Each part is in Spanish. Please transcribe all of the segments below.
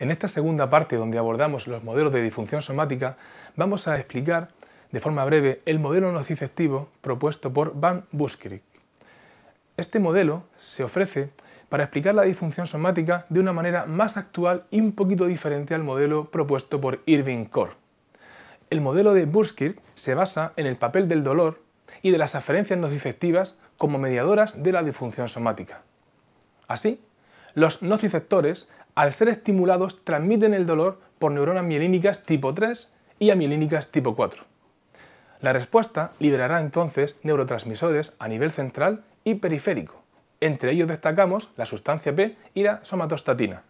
En esta segunda parte, donde abordamos los modelos de disfunción somática, vamos a explicar de forma breve el modelo nociceptivo propuesto por Van Buskirk. Este modelo se ofrece para explicar la disfunción somática de una manera más actual y un poquito diferente al modelo propuesto por Irving Corr. El modelo de Buskirk se basa en el papel del dolor y de las aferencias nociceptivas como mediadoras de la disfunción somática. Así, los nociceptores al ser estimulados transmiten el dolor por neuronas mielínicas tipo 3 y amielínicas tipo 4. La respuesta liberará entonces neurotransmisores a nivel central y periférico. Entre ellos destacamos la sustancia P y la somatostatina.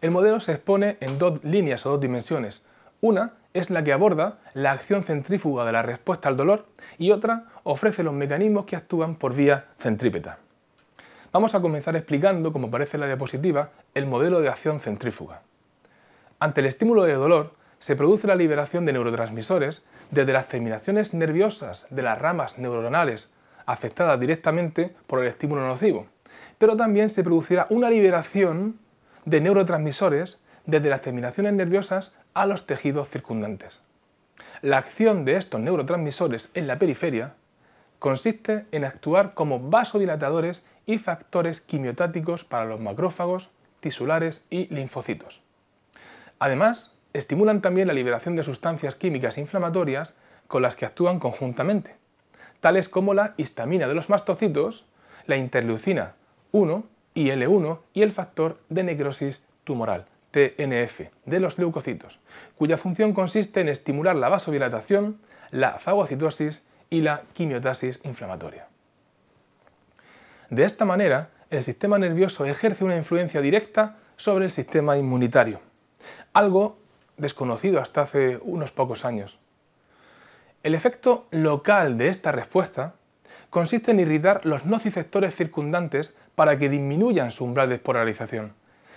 El modelo se expone en dos líneas o dos dimensiones. Una es la que aborda la acción centrífuga de la respuesta al dolor y otra ofrece los mecanismos que actúan por vía centrípeta. Vamos a comenzar explicando, como aparece en la diapositiva, el modelo de acción centrífuga. Ante el estímulo de dolor, se produce la liberación de neurotransmisores desde las terminaciones nerviosas de las ramas neuronales afectadas directamente por el estímulo nocivo, pero también se producirá una liberación de neurotransmisores desde las terminaciones nerviosas a los tejidos circundantes. La acción de estos neurotransmisores en la periferia consiste en actuar como vasodilatadores y factores quimiotáticos para los macrófagos, tisulares y linfocitos. Además, estimulan también la liberación de sustancias químicas e inflamatorias con las que actúan conjuntamente, tales como la histamina de los mastocitos, la interleucina 1, y l 1 y el factor de necrosis tumoral, TNF, de los leucocitos, cuya función consiste en estimular la vasodilatación, la fagocitosis y la quimiotasis inflamatoria. De esta manera, el sistema nervioso ejerce una influencia directa sobre el sistema inmunitario, algo desconocido hasta hace unos pocos años. El efecto local de esta respuesta consiste en irritar los nociceptores circundantes para que disminuyan su umbral de polarización,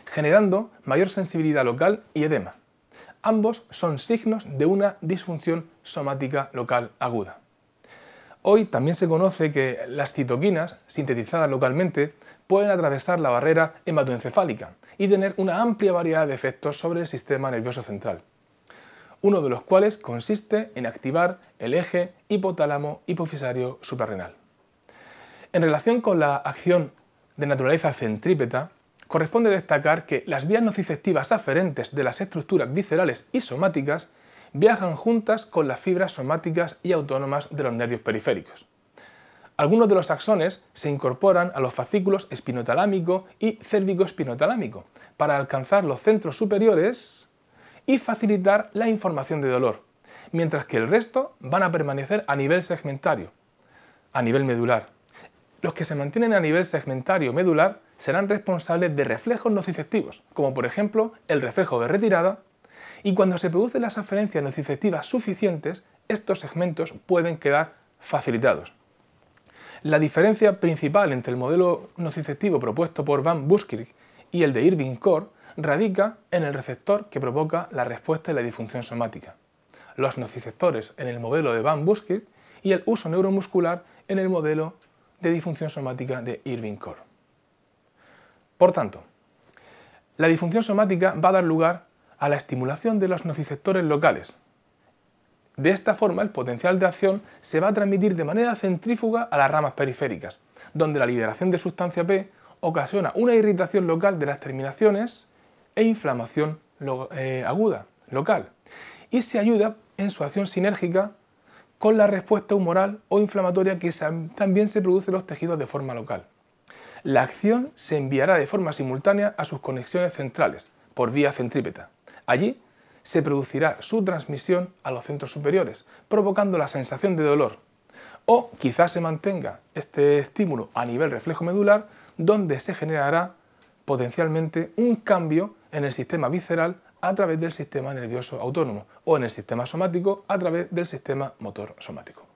generando mayor sensibilidad local y edema. Ambos son signos de una disfunción somática local aguda. Hoy también se conoce que las citoquinas, sintetizadas localmente, pueden atravesar la barrera hematoencefálica y tener una amplia variedad de efectos sobre el sistema nervioso central, uno de los cuales consiste en activar el eje hipotálamo hipofisario suprarrenal. En relación con la acción de naturaleza centrípeta, corresponde destacar que las vías nociceptivas aferentes de las estructuras viscerales y somáticas viajan juntas con las fibras somáticas y autónomas de los nervios periféricos. Algunos de los axones se incorporan a los fascículos espinotalámico y cérvico-espinotalámico para alcanzar los centros superiores y facilitar la información de dolor, mientras que el resto van a permanecer a nivel segmentario, a nivel medular. Los que se mantienen a nivel segmentario medular serán responsables de reflejos nociceptivos, como por ejemplo el reflejo de retirada y cuando se producen las aferencias nociceptivas suficientes, estos segmentos pueden quedar facilitados. La diferencia principal entre el modelo nociceptivo propuesto por Van Buskirk y el de Irving Core radica en el receptor que provoca la respuesta de la difunción somática, los nociceptores en el modelo de Van Buskirk y el uso neuromuscular en el modelo de difunción somática de Irving Core. Por tanto, la difunción somática va a dar lugar a la estimulación de los nociceptores locales. De esta forma, el potencial de acción se va a transmitir de manera centrífuga a las ramas periféricas, donde la liberación de sustancia P ocasiona una irritación local de las terminaciones e inflamación eh, aguda, local, y se ayuda en su acción sinérgica con la respuesta humoral o inflamatoria que también se produce en los tejidos de forma local. La acción se enviará de forma simultánea a sus conexiones centrales, por vía centrípeta. Allí se producirá su transmisión a los centros superiores, provocando la sensación de dolor. O quizás se mantenga este estímulo a nivel reflejo medular, donde se generará potencialmente un cambio en el sistema visceral a través del sistema nervioso autónomo o en el sistema somático a través del sistema motor somático.